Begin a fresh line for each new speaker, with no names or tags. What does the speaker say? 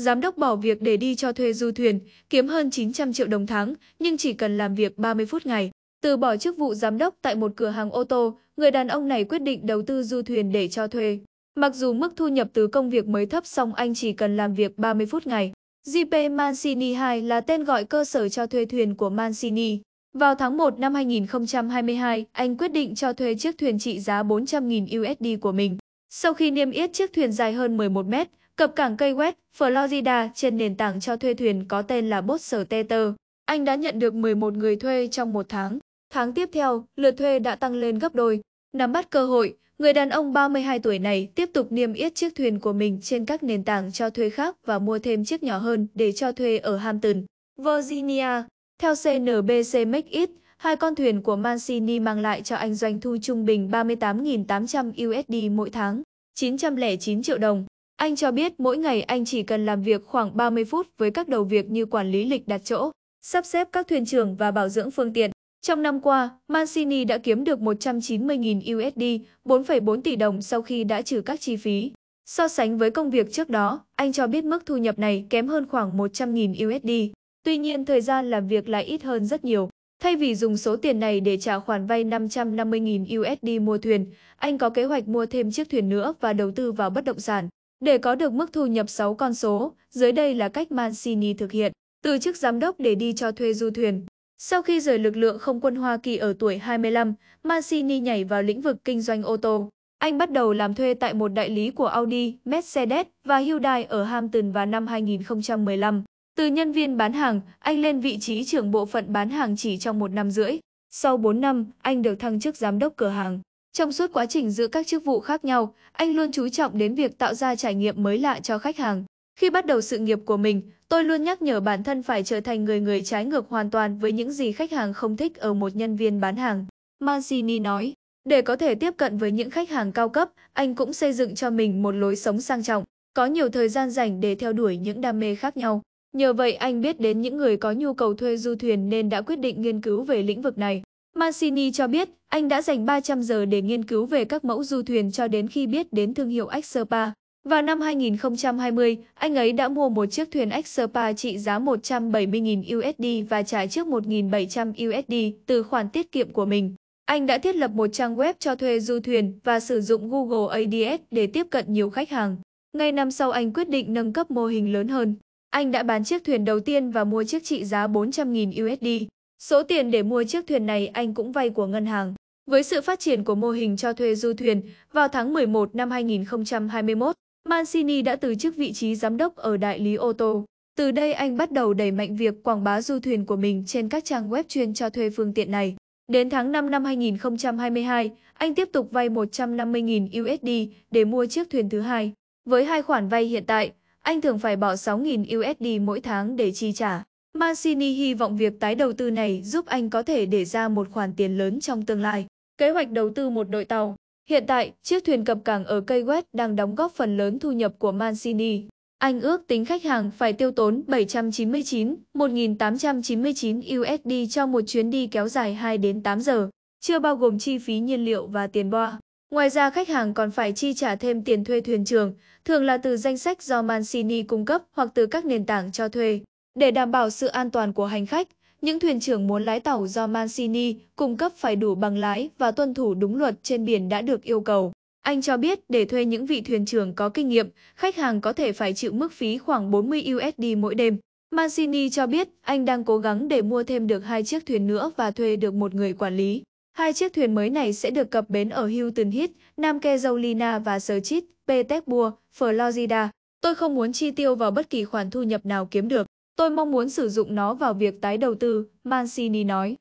Giám đốc bỏ việc để đi cho thuê du thuyền, kiếm hơn 900 triệu đồng tháng, nhưng chỉ cần làm việc 30 phút ngày. Từ bỏ chức vụ giám đốc tại một cửa hàng ô tô, người đàn ông này quyết định đầu tư du thuyền để cho thuê. Mặc dù mức thu nhập từ công việc mới thấp song anh chỉ cần làm việc 30 phút ngày. JP Mancini 2 là tên gọi cơ sở cho thuê thuyền của Mancini. Vào tháng 1 năm 2022, anh quyết định cho thuê chiếc thuyền trị giá 400.000 USD của mình. Sau khi niêm yết chiếc thuyền dài hơn 11 mét, cập cảng cây West, Florida trên nền tảng cho thuê thuyền có tên là Bosterteter. Anh đã nhận được 11 người thuê trong một tháng. Tháng tiếp theo, lượt thuê đã tăng lên gấp đôi. Nắm bắt cơ hội, người đàn ông 32 tuổi này tiếp tục niêm yết chiếc thuyền của mình trên các nền tảng cho thuê khác và mua thêm chiếc nhỏ hơn để cho thuê ở Hampton, Virginia. Theo CNBC Make It, hai con thuyền của Mancini mang lại cho anh doanh thu trung bình 38.800 USD mỗi tháng, 909 triệu đồng. Anh cho biết mỗi ngày anh chỉ cần làm việc khoảng 30 phút với các đầu việc như quản lý lịch đặt chỗ, sắp xếp các thuyền trưởng và bảo dưỡng phương tiện. Trong năm qua, Mancini đã kiếm được 190.000 USD, 4,4 tỷ đồng sau khi đã trừ các chi phí. So sánh với công việc trước đó, anh cho biết mức thu nhập này kém hơn khoảng 100.000 USD. Tuy nhiên thời gian làm việc lại ít hơn rất nhiều. Thay vì dùng số tiền này để trả khoản vay 550.000 USD mua thuyền, anh có kế hoạch mua thêm chiếc thuyền nữa và đầu tư vào bất động sản. Để có được mức thu nhập 6 con số, dưới đây là cách Mancini thực hiện. Từ chức giám đốc để đi cho thuê du thuyền. Sau khi rời lực lượng không quân Hoa Kỳ ở tuổi 25, Mancini nhảy vào lĩnh vực kinh doanh ô tô. Anh bắt đầu làm thuê tại một đại lý của Audi, Mercedes và Hyundai ở Hampton vào năm 2015. Từ nhân viên bán hàng, anh lên vị trí trưởng bộ phận bán hàng chỉ trong một năm rưỡi. Sau 4 năm, anh được thăng chức giám đốc cửa hàng. Trong suốt quá trình giữa các chức vụ khác nhau, anh luôn chú trọng đến việc tạo ra trải nghiệm mới lạ cho khách hàng. Khi bắt đầu sự nghiệp của mình, tôi luôn nhắc nhở bản thân phải trở thành người người trái ngược hoàn toàn với những gì khách hàng không thích ở một nhân viên bán hàng. Mancini nói, để có thể tiếp cận với những khách hàng cao cấp, anh cũng xây dựng cho mình một lối sống sang trọng, có nhiều thời gian dành để theo đuổi những đam mê khác nhau. Nhờ vậy anh biết đến những người có nhu cầu thuê du thuyền nên đã quyết định nghiên cứu về lĩnh vực này. Mancini cho biết anh đã dành 300 giờ để nghiên cứu về các mẫu du thuyền cho đến khi biết đến thương hiệu Xerpa. Vào năm 2020, anh ấy đã mua một chiếc thuyền Xerpa trị giá 170.000 USD và trả trước 1.700 USD từ khoản tiết kiệm của mình. Anh đã thiết lập một trang web cho thuê du thuyền và sử dụng Google ADS để tiếp cận nhiều khách hàng. Ngay năm sau anh quyết định nâng cấp mô hình lớn hơn. Anh đã bán chiếc thuyền đầu tiên và mua chiếc trị giá 400.000 USD. Số tiền để mua chiếc thuyền này anh cũng vay của ngân hàng. Với sự phát triển của mô hình cho thuê du thuyền, vào tháng 11 năm 2021, Mancini đã từ chức vị trí giám đốc ở đại lý ô tô. Từ đây anh bắt đầu đẩy mạnh việc quảng bá du thuyền của mình trên các trang web chuyên cho thuê phương tiện này. Đến tháng 5 năm 2022, anh tiếp tục vay 150.000 USD để mua chiếc thuyền thứ hai. Với hai khoản vay hiện tại, anh thường phải bỏ 6.000 USD mỗi tháng để chi trả. Mancini hy vọng việc tái đầu tư này giúp anh có thể để ra một khoản tiền lớn trong tương lai. Kế hoạch đầu tư một đội tàu Hiện tại, chiếc thuyền cập cảng ở cây West đang đóng góp phần lớn thu nhập của Mancini. Anh ước tính khách hàng phải tiêu tốn 799, 1.899 USD cho một chuyến đi kéo dài 2 đến 8 giờ, chưa bao gồm chi phí nhiên liệu và tiền boa. Ngoài ra khách hàng còn phải chi trả thêm tiền thuê thuyền trường, thường là từ danh sách do Mancini cung cấp hoặc từ các nền tảng cho thuê. Để đảm bảo sự an toàn của hành khách, những thuyền trưởng muốn lái tàu do Mancini cung cấp phải đủ bằng lái và tuân thủ đúng luật trên biển đã được yêu cầu. Anh cho biết để thuê những vị thuyền trưởng có kinh nghiệm, khách hàng có thể phải chịu mức phí khoảng 40 USD mỗi đêm. Mancini cho biết anh đang cố gắng để mua thêm được hai chiếc thuyền nữa và thuê được một người quản lý. Hai chiếc thuyền mới này sẽ được cập bến ở Hilton Head, Nam Carolina và Sechit, Petersburg, Florida. Tôi không muốn chi tiêu vào bất kỳ khoản thu nhập nào kiếm được. Tôi mong muốn sử dụng nó vào việc tái đầu tư, Mancini nói.